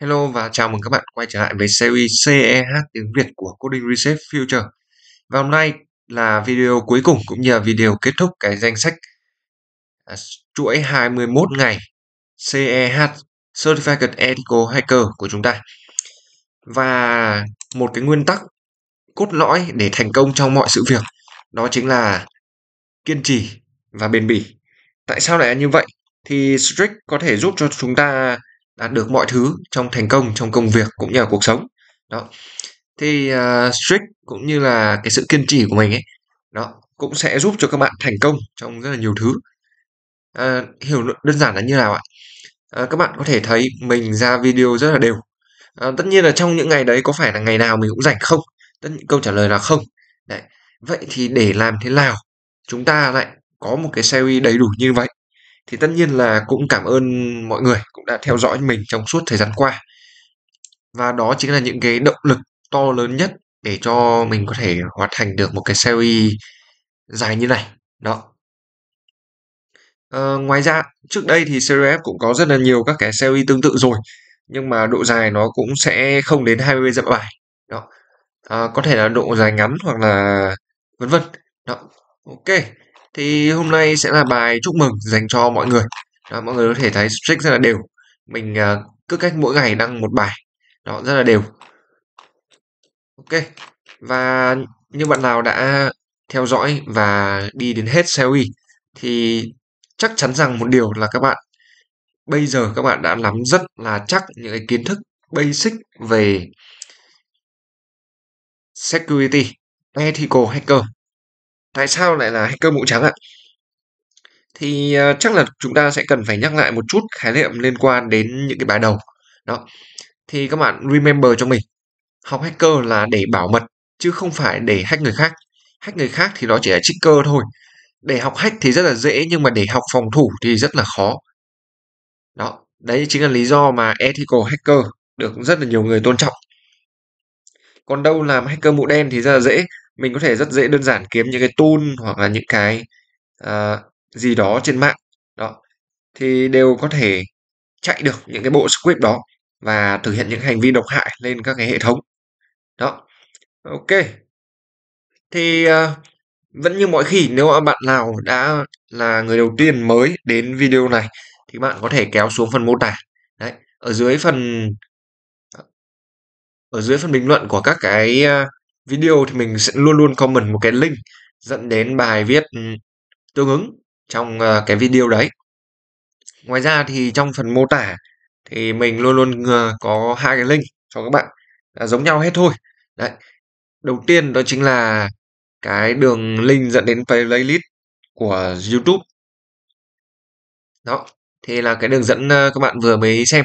Hello và chào mừng các bạn quay trở lại với series CEH tiếng Việt của Coding Research Future. Và hôm nay là video cuối cùng cũng như là video kết thúc cái danh sách à, chuỗi 21 ngày CEH Certified Ethical Hacker của chúng ta. Và một cái nguyên tắc cốt lõi để thành công trong mọi sự việc đó chính là kiên trì và bền bỉ. Tại sao lại như vậy? Thì Strict có thể giúp cho chúng ta đạt được mọi thứ trong thành công trong công việc cũng như là cuộc sống đó thì uh, strict cũng như là cái sự kiên trì của mình ấy đó cũng sẽ giúp cho các bạn thành công trong rất là nhiều thứ à, hiểu đơn giản là như nào ạ à, các bạn có thể thấy mình ra video rất là đều à, tất nhiên là trong những ngày đấy có phải là ngày nào mình cũng rảnh không tất nhiên, câu trả lời là không đấy vậy thì để làm thế nào chúng ta lại có một cái series đầy đủ như vậy thì tất nhiên là cũng cảm ơn mọi người cũng đã theo dõi mình trong suốt thời gian qua và đó chính là những cái động lực to lớn nhất để cho mình có thể hoàn thành được một cái series dài như này đó à, ngoài ra trước đây thì series F cũng có rất là nhiều các cái series tương tự rồi nhưng mà độ dài nó cũng sẽ không đến 20 dặm bài đó à, có thể là độ dài ngắn hoặc là vân vân đó ok thì hôm nay sẽ là bài chúc mừng dành cho mọi người đó, mọi người có thể thấy streak rất là đều mình uh, cứ cách mỗi ngày đăng một bài đó rất là đều ok và như bạn nào đã theo dõi và đi đến hết series thì chắc chắn rằng một điều là các bạn bây giờ các bạn đã nắm rất là chắc những cái kiến thức basic về security ethical hacker tại sao lại là hacker mũ trắng ạ thì uh, chắc là chúng ta sẽ cần phải nhắc lại một chút khái niệm liên quan đến những cái bài đầu đó thì các bạn remember cho mình học hacker là để bảo mật chứ không phải để hack người khác hack người khác thì nó chỉ là checker thôi để học hack thì rất là dễ nhưng mà để học phòng thủ thì rất là khó đó đấy chính là lý do mà ethical hacker được rất là nhiều người tôn trọng còn đâu làm hacker mũ đen thì rất là dễ mình có thể rất dễ đơn giản kiếm những cái tool hoặc là những cái uh, gì đó trên mạng đó thì đều có thể chạy được những cái bộ script đó và thực hiện những hành vi độc hại lên các cái hệ thống đó ok thì uh, vẫn như mọi khi nếu mà bạn nào đã là người đầu tiên mới đến video này thì bạn có thể kéo xuống phần mô tả đấy ở dưới phần ờ, ở dưới phần bình luận của các cái uh, video thì mình sẽ luôn luôn comment một cái link dẫn đến bài viết ừ, tương ứng trong ờ, cái video đấy ngoài ra thì trong phần mô tả thì mình luôn luôn ờ, có hai cái link cho các bạn à, giống nhau hết thôi đấy đầu tiên đó chính là cái đường link dẫn đến playlist của YouTube đó thì là cái đường dẫn ờ, các bạn vừa mới xem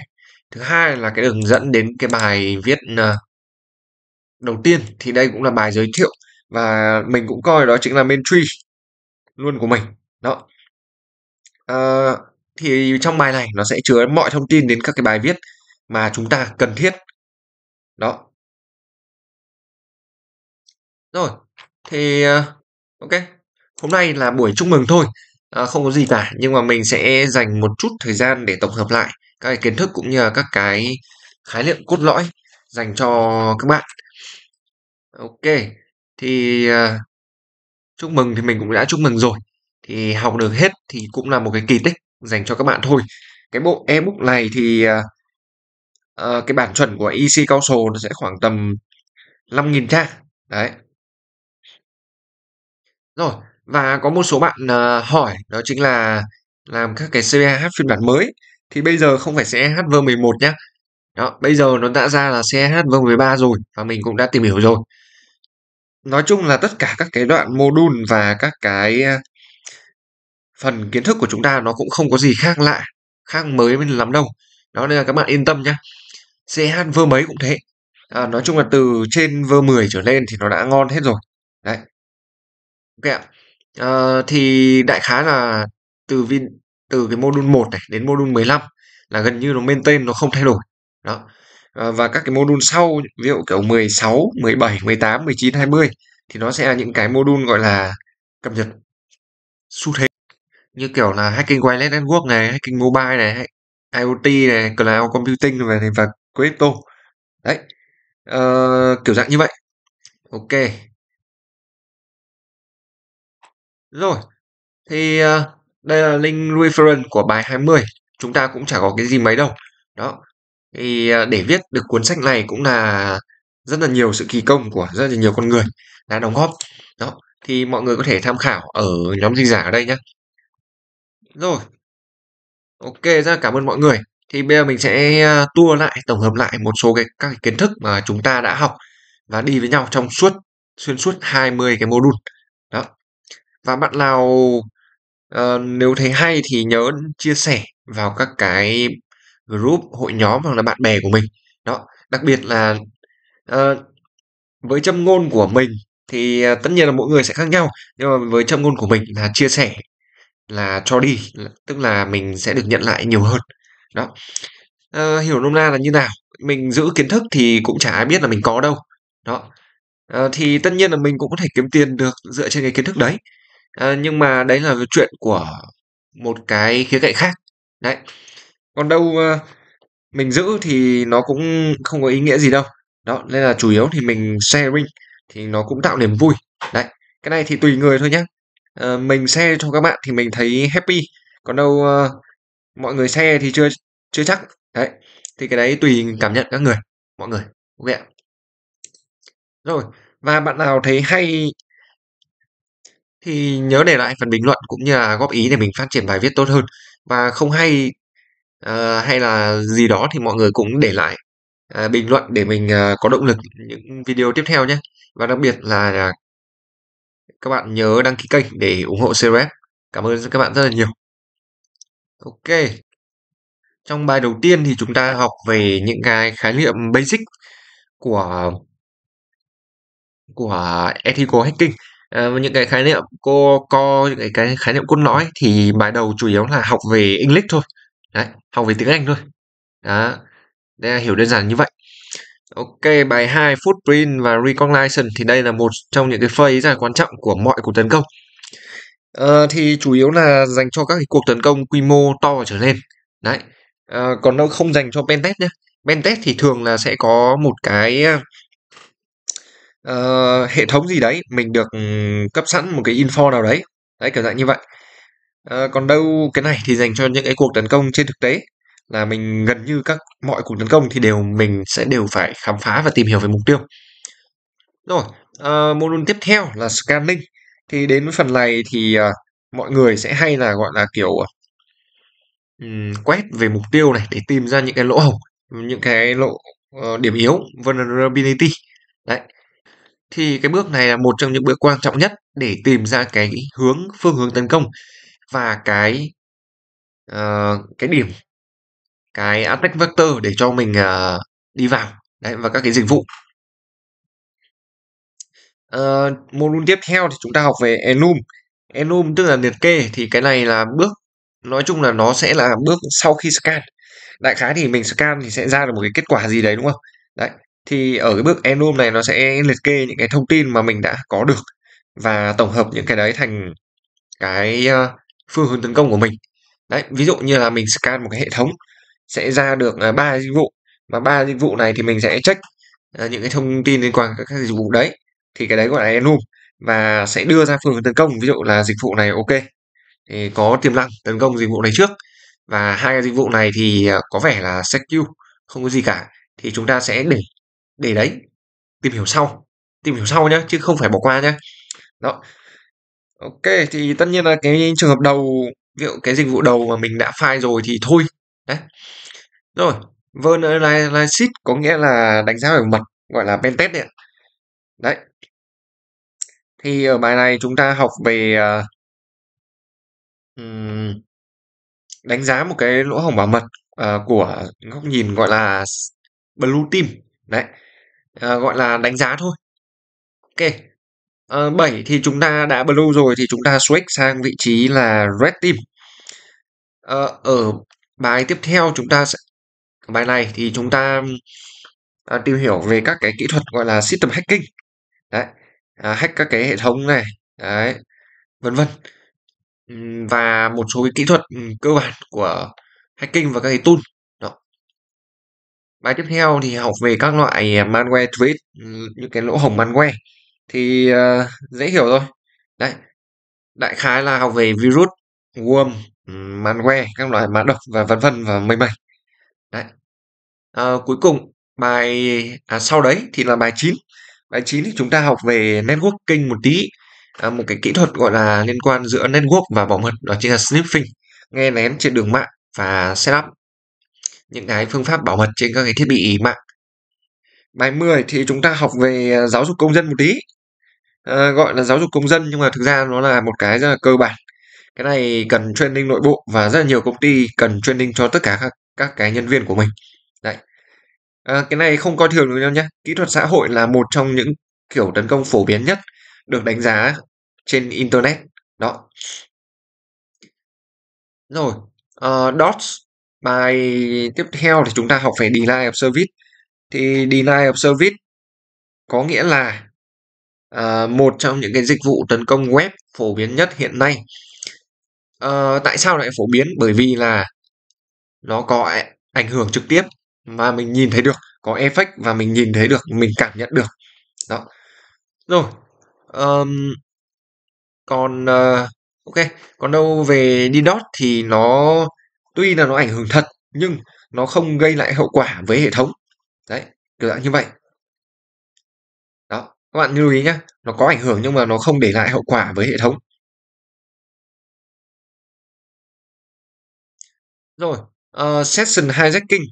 thứ hai là cái đường dẫn đến cái bài viết đầu tiên thì đây cũng là bài giới thiệu và mình cũng coi đó chính là main tree luôn của mình đó à, thì trong bài này nó sẽ chứa mọi thông tin đến các cái bài viết mà chúng ta cần thiết đó rồi thì ờ, ok hôm nay là buổi chúc mừng thôi à, không có gì cả nhưng mà mình sẽ dành một chút thời gian để tổng hợp lại các cái kiến thức cũng như là các cái khái niệm cốt lõi dành cho các bạn OK, thì, ờ, chúc mừng thì mình cũng đã chúc mừng rồi, thì học được hết thì cũng là một cái kỳ tích dành cho các bạn thôi. Cái bộ ebook này thì, ờ, ờ cái bản chuẩn của EC Council nó sẽ khoảng tầm 5.000 trang, đấy. Rồi, và có một số bạn, ờ, hỏi đó chính là làm các cái CPH phiên bản mới, thì bây giờ không phải CPH version 11 nhá. Đó, bây giờ nó đã ra là CPH version 13 rồi và mình cũng đã tìm hiểu rồi nói chung là tất cả các cái đoạn module và các cái ờ, phần kiến thức của chúng ta nó cũng không có gì khác lạ khác mới lắm đâu đó nên là các bạn yên tâm nhé CH vơ mấy cũng thế à, nói chung là từ trên vơ 10 trở lên thì nó đã ngon hết rồi đấy ok ạ à, thì đại khái là từ vin từ cái module một này đến module 15 là gần như nó main tên nó không thay đổi đó Ờ, và các cái module sau ví dụ kiểu 16, 17, 18, 19, 20 thì nó sẽ là những cái module gọi là cập nhật xu thế như kiểu là hacking wireless network này, hacking mobile này, IoT này, cloud computing và và crypto. Đấy. Uh, kiểu dạng như vậy. Ok. Rồi. Thì uh, đây là link reference của bài 20. Chúng ta cũng chả có cái gì mấy đâu. Đó, thì à, để viết được cuốn sách này cũng là rất là nhiều sự kỳ công của rất là nhiều con người đã đóng góp. Đó, thì mọi người có thể tham khảo ở nhóm dịch giả ở đây nhé. Rồi. Ok, ra cảm ơn mọi người. Thì bây giờ mình sẽ à, tua lại, tổng hợp lại một số cái các cái kiến thức mà chúng ta đã học và đi với nhau trong suốt xuyên suốt 20 cái module. Đó. Và bạn nào uh, nếu thấy hay thì nhớ chia sẻ vào các cái group hội nhóm hoặc là bạn bè của mình đó đặc biệt là uh, với châm ngôn của mình thì uh, tất nhiên là mỗi người sẽ khác nhau nhưng mà với châm ngôn của mình là chia sẻ là cho đi tức là mình sẽ được nhận lại nhiều hơn đó uh, hiểu nôm na là như nào mình giữ kiến thức thì cũng chả ai biết là mình có đâu đó uh, thì tất nhiên là mình cũng có thể kiếm tiền được dựa trên cái kiến thức đấy uh, nhưng mà đấy là chuyện của một cái khía cạnh khác đấy còn đâu ờ, mình giữ thì nó cũng không có ý nghĩa gì đâu đó nên là chủ yếu thì mình sharing thì nó cũng tạo niềm vui đấy cái này thì tùy người thôi nhé à, ờ, mình share cho các bạn thì mình thấy happy còn đâu uh, mọi người share thì chưa chưa chắc đấy thì cái đấy tùy cảm nhận các người mọi người ok ạ rồi và bạn nào thấy hay thì nhớ để lại phần bình luận cũng như là góp ý để mình phát triển bài viết tốt hơn và không hay à, hay là gì đó thì mọi người cũng để lại à, bình luận để mình à, có động lực những video tiếp theo nhé và đặc biệt là à, các bạn nhớ đăng ký kênh để ủng hộ CRF cảm ơn các bạn rất là nhiều ok trong bài đầu tiên thì chúng ta học về những cái khái niệm basic của của ethical hacking à, những cái khái niệm cô co những cái khái niệm cốt lõi thì bài đầu chủ yếu là học về English thôi đấy học về tiếng Anh thôi đó đây hiểu đơn giản như vậy Ok, bài 2 Footprint và Reconnaissance thì đây là một trong những cái phase rất là quan trọng của mọi cuộc tấn công. À, thì chủ yếu là dành cho các cái cuộc tấn công quy mô to trở lên. Đấy. À, còn nó không dành cho pentest nhé. Pentest thì thường là sẽ có một cái uh, hệ thống gì đấy mình được ừ, cấp sẵn một cái info nào đấy. Đấy kiểu dạng như vậy. À, còn đâu cái này thì dành cho những cái cuộc tấn công trên thực tế là mình gần như các mọi cuộc tấn công thì đều mình sẽ đều phải khám phá và tìm hiểu về mục tiêu. Rồi, à, mô tiếp theo là scanning. Thì đến phần này thì à, mọi người sẽ hay là gọi là kiểu um, quét về mục tiêu này để tìm ra những cái lỗ hổng, những cái lỗ uh, điểm yếu, vulnerability. Đấy. Thì cái bước này là một trong những bước quan trọng nhất để tìm ra cái hướng phương hướng tấn công và cái uh, cái điểm cái attack vector để cho mình uh, đi vào đấy và các cái dịch vụ uh, module tiếp theo thì chúng ta học về enum enum tức là liệt kê thì cái này là bước nói chung là nó sẽ là bước sau khi scan đại khái thì mình scan thì sẽ ra được một cái kết quả gì đấy đúng không đấy thì ở cái bước enum này nó sẽ liệt kê những cái thông tin mà mình đã có được và tổng hợp những cái đấy thành cái uh, phương hướng tấn công của mình đấy ví dụ như là mình scan một cái hệ thống sẽ ra được à, ba dịch vụ mà ba dịch vụ này thì mình sẽ check à, những cái thông tin liên quan các, các dịch vụ đấy thì cái đấy gọi là enum và sẽ đưa ra phương hướng tấn công ví dụ là dịch vụ này ok thì có tiềm năng tấn công dịch vụ này trước và hai cái dịch vụ này thì à, có vẻ là secure không có gì cả thì chúng ta sẽ để để đấy tìm hiểu sau tìm hiểu sau nhé chứ không phải bỏ qua nhé đó Ok, thì tất nhiên là cái trường hợp đầu, ví dụ cái dịch vụ đầu mà mình đã file rồi thì thôi. Đấy. Rồi, Vuln Analysis có nghĩa là đánh giá về mặt, gọi là pentest đấy Đấy. Thì ở bài này chúng ta học về uh, đánh giá một cái lỗ hổng bảo mật uh, của góc nhìn gọi là Blue Team. Đấy. Uh, gọi là đánh giá thôi. Ok À, ờ, 7 thì chúng ta đã blue rồi thì chúng ta switch sang vị trí là red team. À, ở bài tiếp theo chúng ta sẽ bài này thì chúng ta à, tìm hiểu về các cái kỹ thuật gọi là system hacking. Đấy. À, hack các cái hệ thống này, đấy, vân vân. Và một số cái kỹ thuật cơ bản của hacking và các cái tool. Đó. Bài tiếp theo thì học về các loại malware threat, những cái lỗ hổng malware thì uh, dễ hiểu rồi đấy đại khái là học về virus worm malware các loại mã độc và vân vân và mây mây đấy à, cuối cùng bài à, sau đấy thì là bài 9 bài 9 thì chúng ta học về networking một tí à, một cái kỹ thuật gọi là liên quan giữa network và bảo mật đó chính là sniffing nghe lén trên đường mạng và setup những cái phương pháp bảo mật trên các cái thiết bị mạng bài 10 thì chúng ta học về à, giáo dục công dân một tí à, gọi là giáo dục công dân nhưng mà thực ra nó là một cái rất là cơ bản cái này cần training nội bộ và rất là nhiều công ty cần training cho tất cả các, các cái nhân viên của mình đấy à, cái này không coi thường được đâu nhé kỹ thuật xã hội là một trong những kiểu tấn công phổ biến nhất được đánh giá trên internet đó rồi uh, dots bài tiếp theo thì chúng ta học về denial of service thì deny of service có nghĩa là uh, một trong những cái dịch vụ tấn công web phổ biến nhất hiện nay uh, tại sao lại phổ biến bởi vì là nó có ảnh hưởng trực tiếp mà mình nhìn thấy được có effect và mình nhìn thấy được mình cảm nhận được đó rồi um, còn uh, ok còn đâu về DDoS thì nó tuy là nó ảnh hưởng thật nhưng nó không gây lại hậu quả với hệ thống đấy kiểu dạng như vậy đó các bạn lưu ý nhé nó có ảnh hưởng nhưng mà nó không để lại hậu quả với hệ thống rồi uh, session hijacking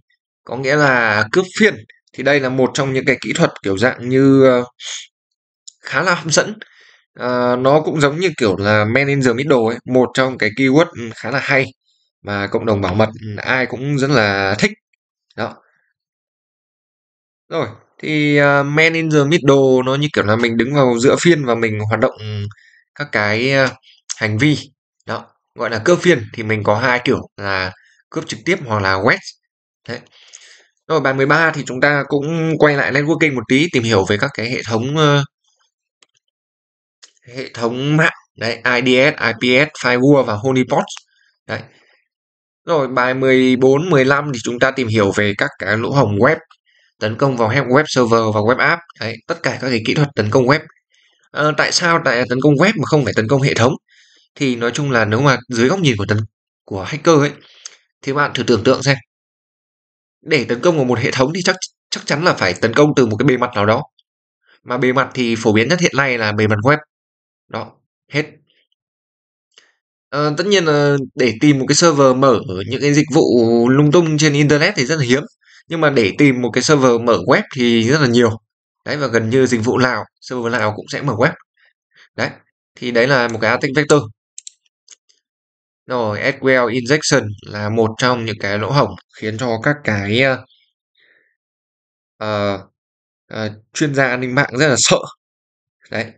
có nghĩa là cướp phiên thì đây là một trong những cái kỹ thuật kiểu dạng như ờ, khá là hấp dẫn uh, nó cũng giống như kiểu là man in the middle ấy một trong cái keyword ừ, khá là hay mà cộng đồng bảo mật ừ, ai cũng rất là thích đó rồi, thì uh, man in the middle nó như kiểu là mình đứng vào giữa phiên và mình hoạt động các cái uh, hành vi. Đó, gọi là cướp phiên thì mình có hai kiểu là cướp trực tiếp hoặc là wedge. Đấy. Rồi bài 13 thì chúng ta cũng quay lại networking một tí tìm hiểu về các cái hệ thống uh, hệ thống mạng đấy IDS, IPS, firewall và honeypot. Đấy. Rồi bài 14, 15 thì chúng ta tìm hiểu về các cái lỗ hổng web tấn công vào web server và web app đấy tất cả các cái kỹ thuật tấn công web à, tại sao tại tấn công web mà không phải tấn công hệ thống thì nói chung là nếu mà dưới góc nhìn của tấn của hacker ấy thì bạn thử tưởng tượng xem để tấn công vào một hệ thống thì chắc chắc chắn là phải tấn công từ một cái bề mặt nào đó mà bề mặt thì phổ biến nhất hiện nay là bề mặt web đó hết à, tất nhiên là để tìm một cái server mở những cái dịch vụ lung tung trên internet thì rất là hiếm nhưng mà để tìm một cái server mở web thì rất là nhiều đấy và gần như dịch vụ nào server nào cũng sẽ mở web đấy thì đấy là một cái attack vector rồi SQL injection là một trong những cái lỗ hổng khiến cho các cái uh, uh, chuyên gia an ninh mạng rất là sợ đấy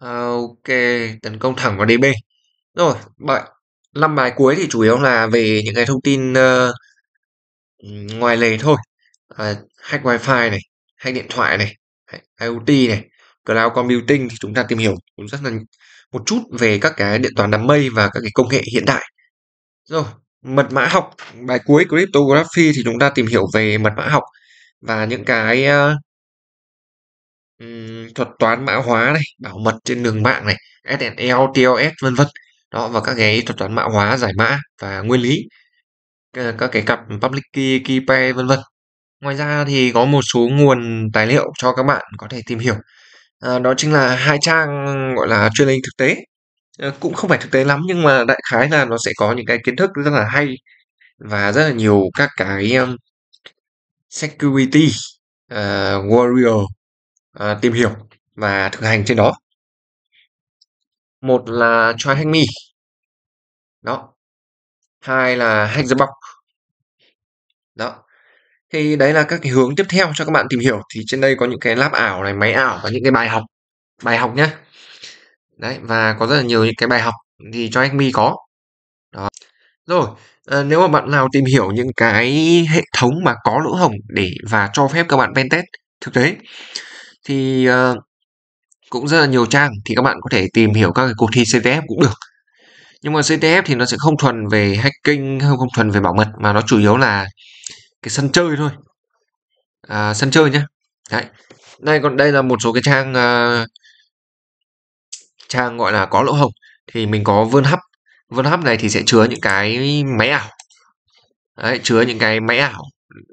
à, ok tấn công thẳng vào DB rồi vậy năm bài cuối thì chủ yếu là về những cái thông tin ờ, ngoài lề thôi. À, hack wi này, hack điện thoại này, IoT này, cloud computing thì chúng ta tìm hiểu cũng rất là một chút về các cái điện toán đám mây và các cái công nghệ hiện đại. Rồi, mật mã học, bài cuối cryptography thì chúng ta tìm hiểu về mật mã học và những cái ờ, thuật toán mã hóa này, bảo mật trên đường mạng này, SSL, TLS vân vân đó và các cái thuật toán mã hóa giải mã và nguyên lý ờ, các cái cặp public key, key pair vân vân ngoài ra thì có một số nguồn tài liệu cho các bạn có thể tìm hiểu à, đó chính là hai trang gọi là chuyên linh thực tế à, cũng không phải thực tế lắm nhưng mà đại khái là nó sẽ có những cái kiến thức rất là hay và rất là nhiều các cái um, security uh, warrior uh, tìm hiểu và thực hành trên đó một là try hack me đó hai là hack the box đó thì đấy là các cái hướng tiếp theo cho các bạn tìm hiểu thì trên đây có những cái lab ảo này máy ảo và những cái bài học bài học nhé đấy và có rất là nhiều những cái bài học thì cho anh Acme có đó rồi à, nếu mà bạn nào tìm hiểu những cái hệ thống mà có lỗ hổng để và cho phép các bạn pen test thực tế thì uh, cũng rất là nhiều trang thì các bạn có thể tìm hiểu các cái cuộc thi CTF cũng được nhưng mà CTF thì nó sẽ không thuần về hacking không không thuần về bảo mật mà nó chủ yếu là cái sân chơi thôi à, sân chơi nhá đấy đây còn đây là một số cái trang uh, trang gọi là có lỗ hồng thì mình có vươn hấp vươn hấp này thì sẽ chứa những cái máy ảo đấy, chứa những cái máy ảo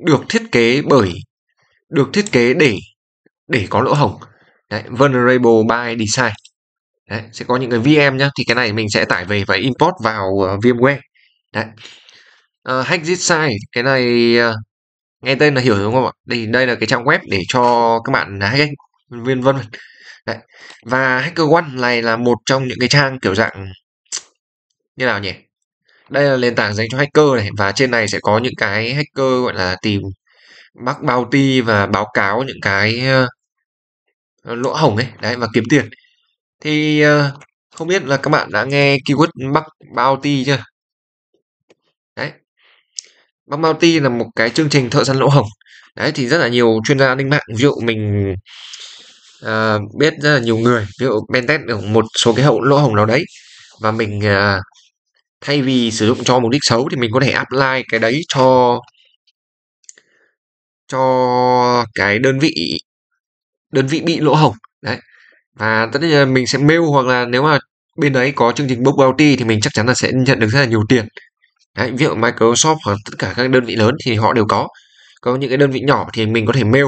được thiết kế bởi được thiết kế để để có lỗ hồng Đấy, vulnerable by design Đấy, sẽ có những cái VM nhá thì cái này mình sẽ tải về và import vào uh, VMware Đấy. Uh, hack this site cái này uh, nghe tên là hiểu đúng không ạ đây đây là cái trang web để cho các bạn hack viên vân Đấy. và hacker one này là một trong những cái trang kiểu dạng như nào nhỉ đây là nền tảng dành cho hacker này và trên này sẽ có những cái hacker gọi là tìm bắt bounty và báo cáo những cái lỗ hổng ấy đấy và kiếm tiền thì ờ, không biết là các bạn đã nghe keyword bắc bounty chưa đấy bắc bounty là một cái chương trình thợ săn lỗ hổng đấy thì rất là nhiều chuyên gia an ninh mạng ví dụ mình uh, biết rất là nhiều người ví dụ pentest ở một số cái hậu lỗ hổng nào đấy và mình uh, thay vì sử dụng cho mục đích xấu thì mình có thể apply cái đấy cho cho cái đơn vị đơn vị bị lỗ hổng đấy và tất nhiên là mình sẽ mail hoặc là nếu mà bên đấy có chương trình book bounty thì mình chắc chắn là sẽ nhận được rất là nhiều tiền đấy ví dụ Microsoft hoặc tất cả các đơn vị lớn thì họ đều có có những cái đơn vị nhỏ thì mình có thể mail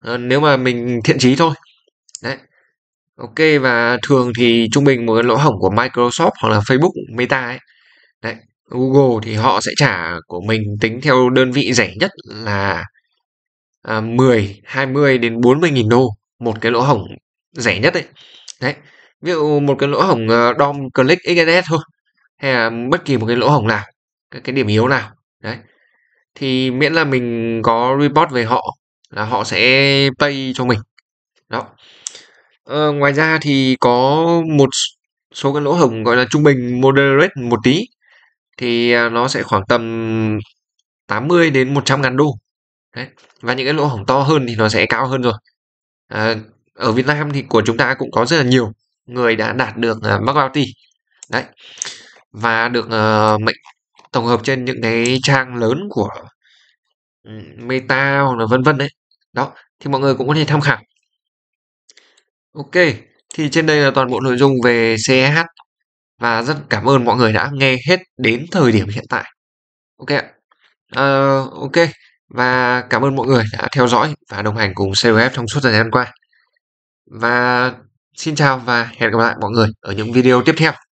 à, nếu mà mình thiện trí thôi đấy ok và thường thì trung bình một cái lỗ hổng của Microsoft hoặc là Facebook Meta ấy đấy Google thì họ sẽ trả của mình tính theo đơn vị rẻ nhất là à, 10, 20 đến 40 nghìn đô một cái lỗ hổng rẻ nhất đấy. Đấy. Ví dụ một cái lỗ hổng ờ, DOM Click XNS thôi hay là bất kỳ một cái lỗ hổng nào, cái, cái điểm yếu nào. Đấy. Thì miễn là mình có report về họ là họ sẽ pay cho mình. Đó. Ờ, ngoài ra thì có một số cái lỗ hổng gọi là trung bình moderate một tí thì à, nó sẽ khoảng tầm 80 đến 100 ngàn đô Đấy. và những cái lỗ hổng to hơn thì nó sẽ cao hơn rồi à, ở Việt Nam thì của chúng ta cũng có rất là nhiều người đã đạt được uh, Mark Bounty đấy và được uh, mệnh tổng hợp trên những cái trang lớn của ừ, Meta hoặc là vân vân đấy đó thì mọi người cũng có thể tham khảo ok thì trên đây là toàn bộ nội dung về CH và rất cảm ơn mọi người đã nghe hết đến thời điểm hiện tại ok ạ uh, ok và cảm ơn mọi người đã theo dõi và đồng hành cùng COF trong suốt thời gian qua. Và xin chào và hẹn gặp lại mọi người ở những video tiếp theo.